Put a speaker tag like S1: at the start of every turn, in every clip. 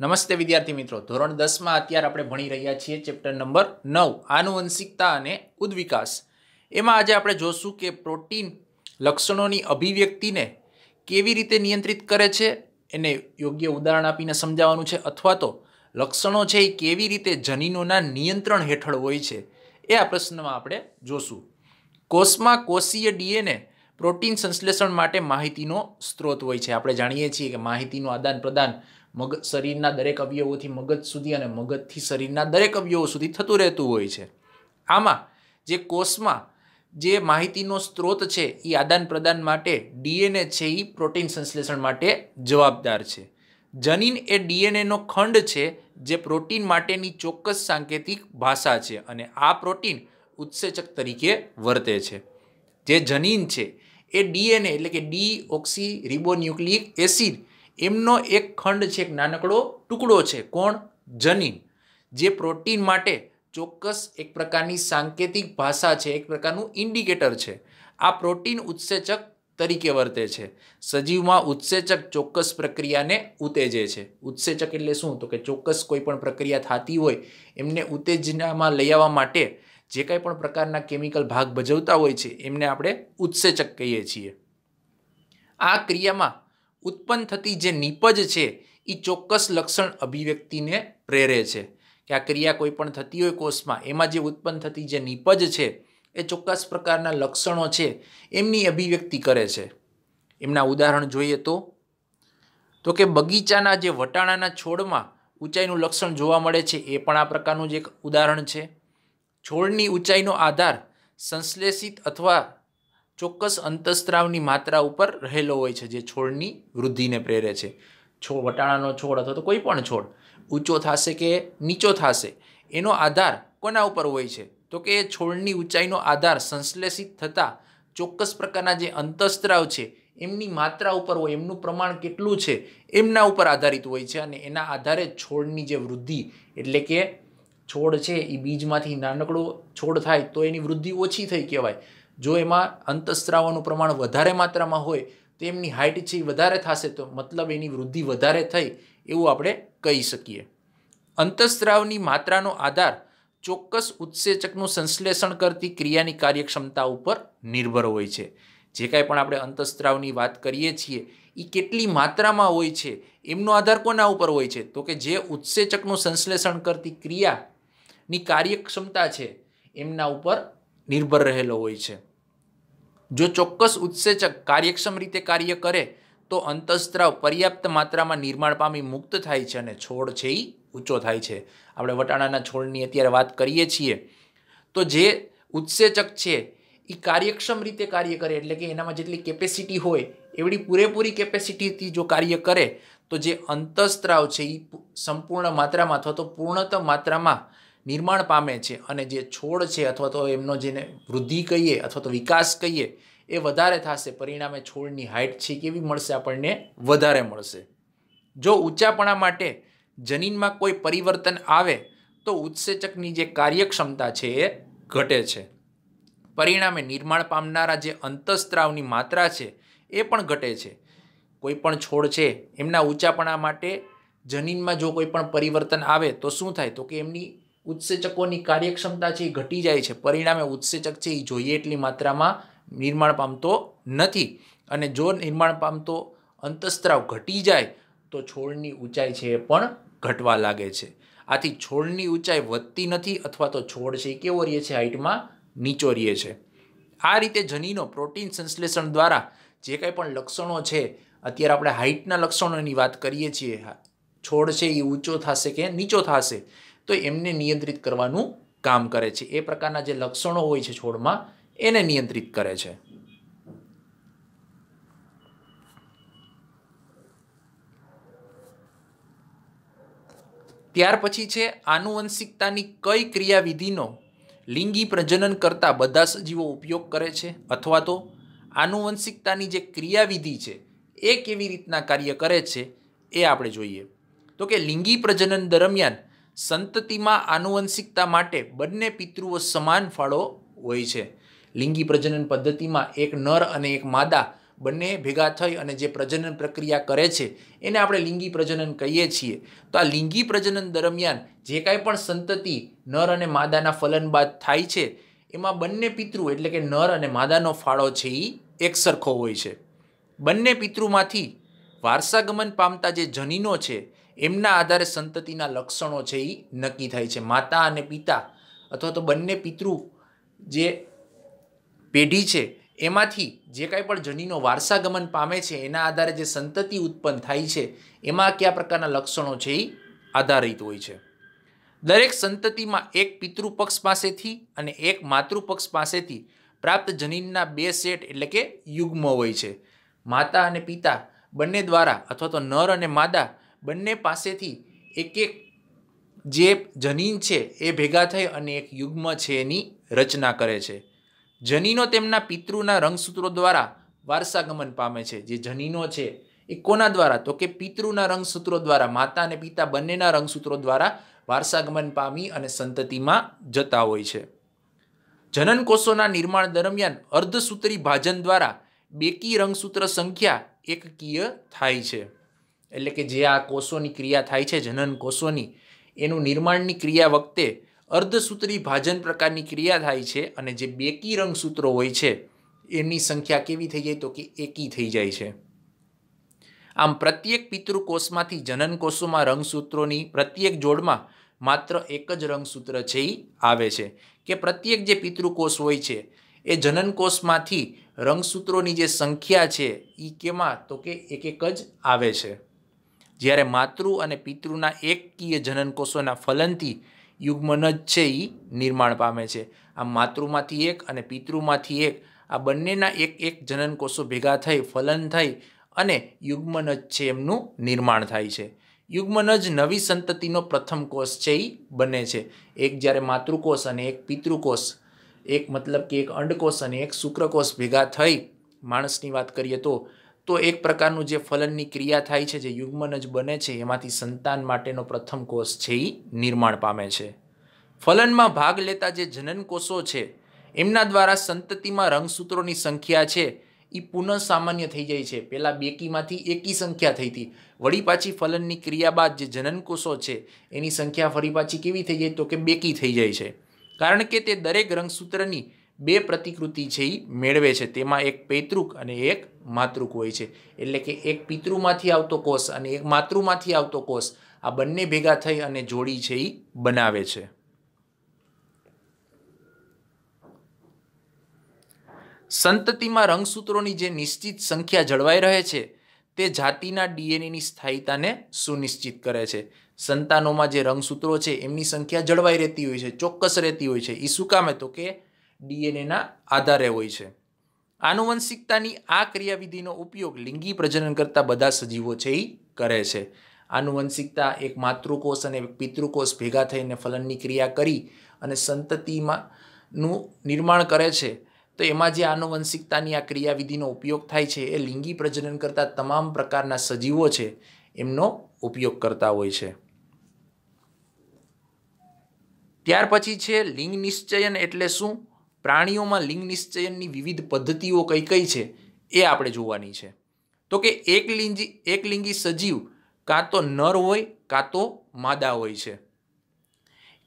S1: નમસ્તે વિદ્યાર્થી મિત્રો ધોરણ દસમાં અત્યારે આપણે ભણી રહ્યા છીએ ચેપ્ટર નંબર નવ આનુવંશિકતા અને ઉદ્વિકાસ એમાં આજે આપણે જોશું કે પ્રોટીન લક્ષણોની અભિવ્યક્તિને કેવી રીતે નિયંત્રિત કરે છે એને યોગ્ય ઉદાહરણ આપીને સમજાવવાનું છે અથવા તો લક્ષણો છે એ કેવી રીતે જનીનોના નિયંત્રણ હેઠળ હોય છે એ આ પ્રશ્નમાં આપણે જોશું કોષમાં કોષીય ડીએનએ પ્રોટીન સંશ્લેષણ માટે માહિતીનો સ્ત્રોત હોય છે આપણે જાણીએ છીએ કે માહિતીનું આદાન પ્રદાન મગજ શરીરના દરેક અવયવોથી મગજ સુધી અને મગજથી શરીરના દરેક અવયવો સુધી થતું રહેતું હોય છે આમાં જે કોષમાં જે માહિતીનો સ્ત્રોત છે એ આદાન પ્રદાન માટે ડીએનએ છે એ પ્રોટીન સંશ્લેષણ માટે જવાબદાર છે જનીન એ ડીએનએનો ખંડ છે જે પ્રોટીન માટેની ચોક્કસ સાંકેતિક ભાષા છે અને આ પ્રોટીન ઉત્સેચક તરીકે વર્તે છે જે જનીન છે એ ડીએનએ એટલે કે ડી ઓક્સી રિબોન્યુક્લિક એસિડ એમનો એક ખંડ છે એક નાનકડો ટુકડો છે કોણ જનીન જે પ્રોટીન માટે ચોક્કસ એક પ્રકારની સાંકેતિક ભાષા છે એક પ્રકારનું ઇન્ડિકેટર છે આ પ્રોટીન ઉત્સેચક તરીકે વર્તે છે સજીવમાં ઉત્સેચક ચોક્કસ પ્રક્રિયાને ઉત્તેજે છે ઉત્સેચક એટલે શું તો કે ચોક્કસ કોઈ પણ પ્રક્રિયા થતી હોય એમને ઉત્તેજનામાં લઈ આવવા માટે જે કંઈ પણ પ્રકારના કેમિકલ ભાગ ભજવતા હોય છે એમને આપણે ઉત્સેચક કહીએ છીએ આ ક્રિયામાં ઉત્પન્ન થતી જે નીપજ છે એ ચોક્કસ લક્ષણ અભિવ્યક્તિને પ્રેરે છે કે આ ક્રિયા કોઈ પણ થતી હોય કોષમાં એમાં જે ઉત્પન્ન થતી જે નીપજ છે એ ચોક્કસ પ્રકારના લક્ષણો છે એમની અભિવ્યક્તિ કરે છે એમના ઉદાહરણ જોઈએ તો તો કે બગીચાના જે વટાણાના છોડમાં ઊંચાઈનું લક્ષણ જોવા મળે છે એ પણ આ પ્રકારનું જ એક ઉદાહરણ છે છોડની ઊંચાઈનો આધાર સંશ્લેષિત અથવા ચોક્કસ અંતસ્ત્રાવની માત્રા ઉપર રહેલો હોય છે જે છોડની વૃદ્ધિને પ્રેરે છે છોડ વટાણાનો છોડ અથવા તો કોઈ પણ છોડ ઊંચો થશે કે નીચો થશે એનો આધાર કોના ઉપર હોય છે તો કે છોડની ઊંચાઈનો આધાર સંશ્લેષિત થતાં ચોક્કસ પ્રકારના જે અંતસ્ત્રાવ છે એમની માત્રા ઉપર હોય એમનું પ્રમાણ કેટલું છે એમના ઉપર આધારિત હોય છે અને એના આધારે છોડની જે વૃદ્ધિ એટલે કે છોડ છે એ બીજમાંથી નાનકડો છોડ થાય તો એની વૃદ્ધિ ઓછી થઈ કહેવાય જો એમાં અંતસ્ત્રાવોનું પ્રમાણ વધારે માત્રામાં હોય તો એમની હાઇટ છે એ વધારે થશે તો મતલબ એની વૃદ્ધિ વધારે થઈ એવું આપણે કહી શકીએ અંતસ્ત્રાવની માત્રાનો આધાર ચોક્કસ ઉત્સેચકનું સંશ્લેષણ કરતી ક્રિયાની કાર્યક્ષમતા ઉપર નિર્ભર હોય છે જે કાંઈ પણ આપણે અંતસ્ત્રાવની વાત કરીએ છીએ એ કેટલી માત્રામાં હોય છે એમનો આધાર કોના ઉપર હોય છે તો કે જે ઉત્સેચકનું સંશ્લેષણ કરતી ક્રિયાની કાર્યક્ષમતા છે એમના ઉપર નિર્ભર રહેલો હોય છે જો ચોક્કસ ઉત્સેચક કાર્યક્ષમ રીતે કાર્ય કરે તો અંતઃસ્ત્રાવ પર્યાપ્ત માત્રામાં નિર્માણ પામી મુક્ત થાય છે અને છોડ છે એ ઊંચો થાય છે આપણે વટાણાના છોડની અત્યારે વાત કરીએ છીએ તો જે ઉત્સેચક છે એ કાર્યક્ષમ રીતે કાર્ય કરે એટલે કે એનામાં જેટલી કેપેસિટી હોય એવડી પૂરેપૂરી કેપેસિટીથી જો કાર્ય કરે તો જે અંતઃસ્ત્રાવ છે એ સંપૂર્ણ માત્રામાં અથવા તો પૂર્ણતમ માત્રામાં નિર્માણ પામે છે અને જે છોડ છે અથવા તો એમનો જેને વૃદ્ધિ કહીએ અથવા તો વિકાસ કહીએ એ વધારે થશે પરિણામે છોડની હાઇટ છે કેવી મળશે આપણને વધારે મળશે જો ઊંચાપણા માટે જનીનમાં કોઈ પરિવર્તન આવે તો ઉત્સેચકની જે કાર્યક્ષમતા છે એ ઘટે છે પરિણામે નિર્માણ પામનારા જે અંતઃસ્ત્રાવની માત્રા છે એ પણ ઘટે છે કોઈ પણ છોડ છે એમના ઊંચાપણા માટે જનીનમાં જો કોઈ પણ પરિવર્તન આવે તો શું થાય તો કે એમની ઉત્સેચકોની કાર્યક્ષમતા છે એ ઘટી જાય છે પરિણામે ઉત્સેચક છે એ જોઈએ એટલી માત્રામાં નિર્માણ પામતો નથી અને જો નિર્માણ પામતો અંતઃસ્ત્રાવ ઘટી જાય તો છોડની ઊંચાઈ છે એ પણ ઘટવા લાગે છે આથી છોડની ઊંચાઈ વધતી નથી અથવા તો છોડ છે એ કેવો રહીએ છે હાઇટમાં નીચો રહીએ છે આ રીતે જનીનો પ્રોટીન સંશ્લેષણ દ્વારા જે કંઈ પણ લક્ષણો છે અત્યારે આપણે હાઇટના લક્ષણોની વાત કરીએ છીએ છોડ છે એ ઊંચો થશે કે નીચો થશે તો એમને નિયંત્રિત કરવાનું કામ કરે છે એ પ્રકારના જે લક્ષણો હોય છે છોડમાં એને નિયંત્રિત કરે છે ત્યાર પછી છે આનુવંશિકતાની કઈ ક્રિયાવિધિનો લિંગી પ્રજનન કરતા બધા સજીવો ઉપયોગ કરે છે અથવા તો આનુવંશિકતાની જે ક્રિયાવિધિ છે એ કેવી રીતના કાર્ય કરે છે એ આપણે જોઈએ તો કે લિંગી પ્રજનન દરમિયાન સંતતિમાં આનુવંશિકતા માટે બંને પિતૃઓ સમાન ફાળો હોય છે લિંગી પ્રજનન પદ્ધતિમાં એક નર અને એક માદા બંને ભેગા થઈ અને જે પ્રજનન પ્રક્રિયા કરે છે એને આપણે લિંગી પ્રજનન કહીએ છીએ તો આ લિંગી પ્રજનન દરમિયાન જે કાંઈ પણ સંતતિ નર અને માદાના ફલન બાદ થાય છે એમાં બંને પિતૃ એટલે કે નર અને માદાનો ફાળો છે એ એકસરખો હોય છે બંને પિતૃમાંથી વારસાગમન પામતા જે જનીનો છે એમના આધારે સંતતિના લક્ષણો છે એ નક્કી થાય છે માતા અને પિતા અથવા તો બંને પિતૃ જે પેઢી છે એમાંથી જે કાંઈ પણ જનીનો વારસાગમન પામે છે એના આધારે જે સંતતિ ઉત્પન્ન થાય છે એમાં કયા પ્રકારના લક્ષણો છે એ આધારિત હોય છે દરેક સંતતિમાં એક પિતૃપક્ષ પાસેથી અને એક માતૃપક્ષ પાસેથી પ્રાપ્ત જનીનના બે સેટ એટલે કે યુગ્મ હોય છે માતા અને પિતા બંને દ્વારા અથવા તો નર અને માદા બંને પાસેથી એક એક જે જનીન છે એ ભેગા થઈ અને એક યુગ્મ છે એની રચના કરે છે જનીનો તેમના પિતૃના રંગસૂત્રો દ્વારા વારસાગમન પામે છે જે જનીનો છે એ કોના દ્વારા તો કે પિતૃના રંગસૂત્રો દ્વારા માતા અને પિતા બંનેના રંગસૂત્રો દ્વારા વારસાગમન પામી અને સંતતિમાં જતા હોય છે જનન કોષોના નિર્માણ દરમિયાન અર્ધસૂત્રી ભાજન દ્વારા બેકી રંગસૂત્ર સંખ્યા એકકીય થાય છે એટલે કે જે આ કોષોની ક્રિયા થાય છે જનન કોષોની એનું નિર્માણની ક્રિયા વખતે અર્ધસૂત્રી ભાજન પ્રકારની ક્રિયા થાય છે અને જે બેકી રંગસૂત્રો હોય છે એની સંખ્યા કેવી થઈ જાય તો કે એકી થઈ જાય છે આમ પ્રત્યેક પિતૃકોષમાંથી જનન કોષોમાં રંગસૂત્રોની પ્રત્યેક જોડમાં માત્ર એક જ રંગસૂત્ર છે એ આવે છે કે પ્રત્યેક જે પિતૃકોષ હોય છે એ જનનકોષમાંથી રંગસૂત્રોની જે સંખ્યા છે એ કેમાં તો કે એક એક જ આવે છે જ્યારે માતૃ અને પિતૃના એકકીય જનનકોષોના ફલનથી યુગ્મન જ છે એ નિર્માણ પામે છે આ માતૃમાંથી એક અને પિતૃમાંથી એક આ બંનેના એક એક જનનકોષો ભેગા થઈ ફલન થઈ અને યુગ્મન જ છે એમનું નિર્માણ થાય છે યુગ્મન જ નવી સંતતિનો પ્રથમ કોષ છે એ બને છે એક જ્યારે માતૃકોષ અને એક પિતૃકોષ એક મતલબ કે એક અંડકોષ અને એક શુક્રકોષ ભેગા થઈ માણસની વાત કરીએ તો તો એક પ્રકારનું જે ફલનની ક્રિયા થાય છે જે યુગ્મન જ બને છે એમાંથી સંતાન માટેનો પ્રથમ કોષ છે એ નિર્માણ પામે છે ફલનમાં ભાગ લેતા જે જનન કોષો છે એમના દ્વારા સંતતિમાં રંગસૂત્રોની સંખ્યા છે એ પુનઃ સામાન્ય થઈ જાય છે પહેલાં બેકીમાંથી એકી સંખ્યા થઈ હતી વળી પાછી ફલનની ક્રિયા બાદ જે જનનકોષો છે એની સંખ્યા ફરી પાછી કેવી થઈ જાય તો કે બેકી થઈ જાય છે કારણ કે તે દરેક રંગસૂત્રની બે પ્રતિકૃતિ છે એ મેળવે છે તેમાં એક પૈતૃક અને એક માતૃક હોય છે એટલે કે એક પિતૃમાંથી આવતો કોષ અને એક માતૃમાંથી આવતો કોષ આ બંને ભેગા થઈ અને જોડી છે એ બનાવે છે સંતતિમાં રંગસૂત્રોની જે નિશ્ચિત સંખ્યા જળવાઈ રહે છે તે જાતિના ડીએનએની સ્થાયીતાને સુનિશ્ચિત કરે છે સંતાનોમાં જે રંગસૂત્રો છે એમની સંખ્યા જળવાઈ રહેતી હોય છે ચોક્કસ રહેતી હોય છે એ શું કામે તો કે ડીએનએના આધારે હોય છે આનુવંશિકતાની આ ક્રિયાવિધિનો ઉપયોગ લિંગી પ્રજનન કરતા બધા સજીવો છે એ કરે છે આનુવંશિકતા એક માતૃકોષ અને પિતૃકોષ ભેગા થઈને ફલનની ક્રિયા કરી અને સંતતિમાં નું નિર્માણ કરે છે તો એમાં જે આનુવંશિકતાની આ ક્રિયાવિધિનો ઉપયોગ થાય છે એ લિંગી પ્રજનન કરતા તમામ પ્રકારના સજીવો છે એમનો ઉપયોગ કરતા હોય છે ત્યાર પછી છે લિંગ નિશ્ચયન એટલે શું પ્રાણીઓમાં લિંગ નિશ્ચયનની વિવિધ પદ્ધતિઓ કઈ કઈ છે એ આપણે જોવાની છે તો કે એક લિંગી એકલિંગી સજીવ કાં તો નર હોય કાં તો માદા હોય છે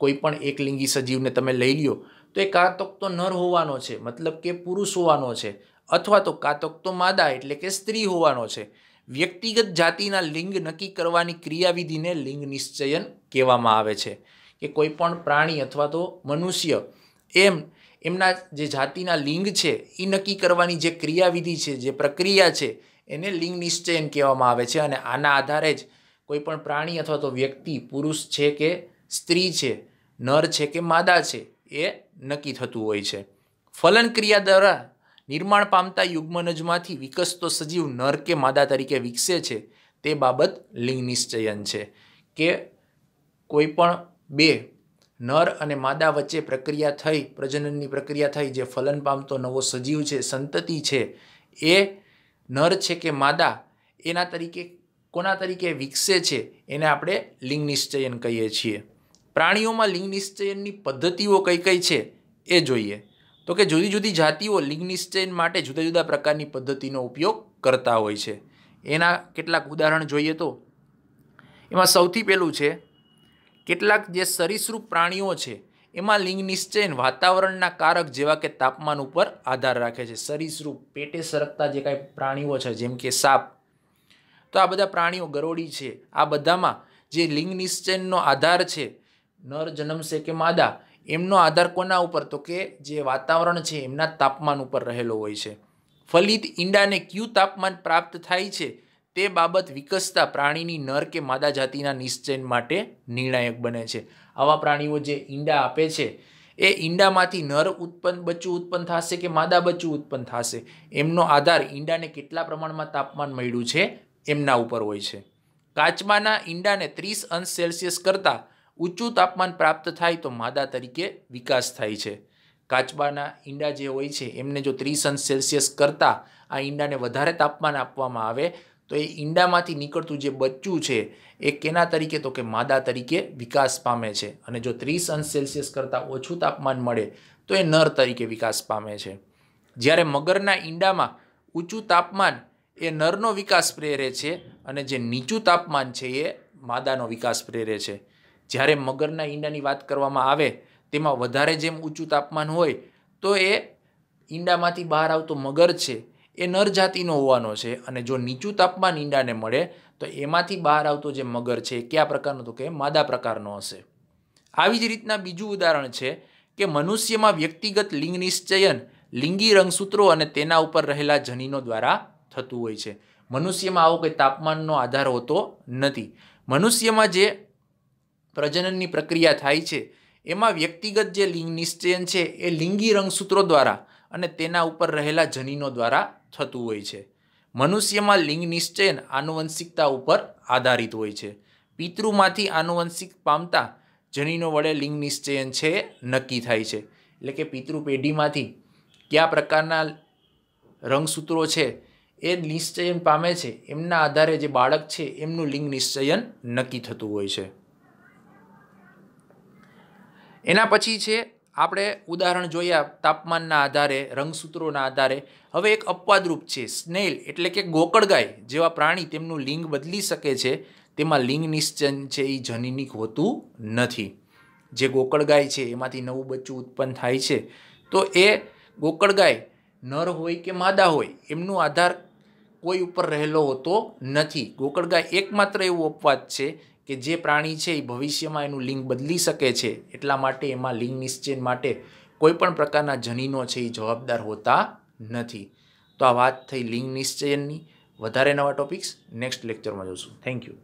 S1: કોઈ પણ એકલિંગી સજીવને તમે લઈ લ્યો તો એ કાતક તો નર હોવાનો છે મતલબ કે પુરુષ હોવાનો છે અથવા તો કાતક તો માદા એટલે કે સ્ત્રી હોવાનો છે વ્યક્તિગત જાતિના લિંગ નક્કી કરવાની ક્રિયાવિધિને લિંગ નિશ્ચયન કહેવામાં આવે છે કે કોઈ પણ પ્રાણી અથવા તો મનુષ્ય એમ એમના જે જાતિના લિંગ છે એ નક્કી કરવાની જે ક્રિયાવિધિ છે જે પ્રક્રિયા છે એને લિંગ નિશ્ચયન કહેવામાં આવે છે અને આના આધારે જ કોઈપણ પ્રાણી અથવા તો વ્યક્તિ પુરુષ છે કે સ્ત્રી છે નર છે કે માદા છે એ નક્કી થતું હોય છે ફલન ક્રિયા દ્વારા નિર્માણ પામતા યુગ્મનજમાંથી વિકસતો સજીવ નર કે માદા તરીકે વિકસે છે તે બાબત લિંગ નિશ્ચયન છે કે કોઈપણ બે નર અને માદા વચ્ચે પ્રક્રિયા થઈ પ્રજનનની પ્રક્રિયા થઈ જે ફલન પામતો નવો સજીવ છે સંતતિ છે એ નર છે કે માદા એના તરીકે કોના તરીકે વિકસે છે એને આપણે લિંગ નિશ્ચયન કહીએ છીએ પ્રાણીઓમાં લિંગ નિશ્ચયનની પદ્ધતિઓ કઈ કઈ છે એ જોઈએ તો કે જુદી જુદી જાતિઓ લિંગ નિશ્ચયન માટે જુદા જુદા પ્રકારની પદ્ધતિનો ઉપયોગ કરતા હોય છે એના કેટલાક ઉદાહરણ જોઈએ તો એમાં સૌથી પહેલું છે કેટલાક જે સરિસૃપ પ્રાણીઓ છે એમાં લિંગ નિશ્ચયન વાતાવરણના કારક જેવા કે તાપમાન ઉપર આધાર રાખે છે સરિસૃપ પેટે સરકતા જે કાંઈ પ્રાણીઓ છે જેમ કે સાપ તો આ બધા પ્રાણીઓ ગરોળી છે આ બધામાં જે લિંગ નિશ્ચયનનો આધાર છે નર જન્મશે કે માદા એમનો આધાર કોના ઉપર તો કે જે વાતાવરણ છે એમના તાપમાન ઉપર રહેલો હોય છે ફલિત ઈંડાને ક્યુ તાપમાન પ્રાપ્ત થાય છે તે બાબત વિકસતા પ્રાણીની નર કે માદા જાતિના નિશ્ચયન માટે નિર્ણાયક બને છે આવા પ્રાણીઓ જે ઈંડા આપે છે એ ઈંડામાંથી નર ઉત્પન્ન બચ્ચું ઉત્પન્ન થશે કે માદા બચ્ચું ઉત્પન્ન થશે એમનો આધાર ઈંડાને કેટલા પ્રમાણમાં તાપમાન મળ્યું છે એમના ઉપર હોય છે કાચમાના ઈંડાને ત્રીસ અંશ સેલ્સિયસ કરતાં ઊંચું તાપમાન પ્રાપ્ત થાય તો માદા તરીકે વિકાસ થાય છે કાચબાના ઈંડા જે હોય છે એમને જો ત્રીસ અંશ સેલ્સિયસ કરતાં આ ઈંડાને વધારે તાપમાન આપવામાં આવે તો એ ઈંડામાંથી નીકળતું જે બચ્ચું છે એ કેના તરીકે તો કે માદા તરીકે વિકાસ પામે છે અને જો ત્રીસ અંશ સેલ્સિયસ કરતાં ઓછું તાપમાન મળે તો એ નર તરીકે વિકાસ પામે છે જ્યારે મગરના ઈંડામાં ઊંચું તાપમાન એ નરનો વિકાસ પ્રેરે છે અને જે નીચું તાપમાન છે એ માદાનો વિકાસ પ્રેરે છે જ્યારે મગરના ઈંડાની વાત કરવામાં આવે તેમાં વધારે જેમ ઊંચું તાપમાન હોય તો એ ઈંડામાંથી બહાર આવતો મગર છે એ નર જાતિનો હોવાનો છે અને જો નીચું તાપમાન ઈંડાને મળે તો એમાંથી બહાર આવતો જે મગર છે એ કયા પ્રકારનો તો કે માદા પ્રકારનો હશે આવી જ રીતના બીજું ઉદાહરણ છે કે મનુષ્યમાં વ્યક્તિગત લિંગ નિશ્ચયન લિંગી રંગસૂત્રો અને તેના ઉપર રહેલા જનીનો દ્વારા થતું હોય છે મનુષ્યમાં આવો કોઈ તાપમાનનો આધાર હોતો નથી મનુષ્યમાં જે પ્રજનનની પ્રક્રિયા થાય છે એમાં વ્યક્તિગત જે લિંગ નિશ્ચયન છે એ લિંગી રંગસૂત્રો દ્વારા અને તેના ઉપર રહેલા જનીનો દ્વારા થતું હોય છે મનુષ્યમાં લિંગ નિશ્ચયન આનુવંશિકતા ઉપર આધારિત હોય છે પિતૃમાંથી આનુવંશિક પામતા જનીનો વડે લિંગ નિશ્ચયન છે નક્કી થાય છે એટલે કે પિતૃ પેઢીમાંથી કયા પ્રકારના રંગસૂત્રો છે એ નિશ્ચયન પામે છે એમના આધારે જે બાળક છે એમનું લિંગ નિશ્ચયન નક્કી થતું હોય છે એના પછી છે આપણે ઉદાહરણ જોયા તાપમાનના આધારે રંગસૂત્રોના આધારે હવે એક અપવાદરૂપ છે સ્નેલ એટલે કે ગોકળગાય જેવા પ્રાણી તેમનું લિંગ બદલી શકે છે તેમાં લિંગ નિશ્ચન છે એ જનીનિક હોતું નથી જે ગોકળગાય છે એમાંથી નવું બચ્ચું ઉત્પન્ન થાય છે તો એ ગોકળગાય નર હોય કે માદા હોય એમનું આધાર કોઈ ઉપર રહેલો હોતો નથી ગોકળગાય એકમાત્ર એવું અપવાદ છે કે જે પ્રાણી છે એ ભવિષ્યમાં એનું લિંગ બદલી શકે છે એટલા માટે એમાં લિંગ નિશ્ચયન માટે કોઈપણ પ્રકારના જનીનો છે એ જવાબદાર હોતા નથી તો આ વાત થઈ લિંગ નિશ્ચયનની વધારે નવા ટોપિક્સ નેક્સ્ટ લેક્ચરમાં જોશું થેન્ક યુ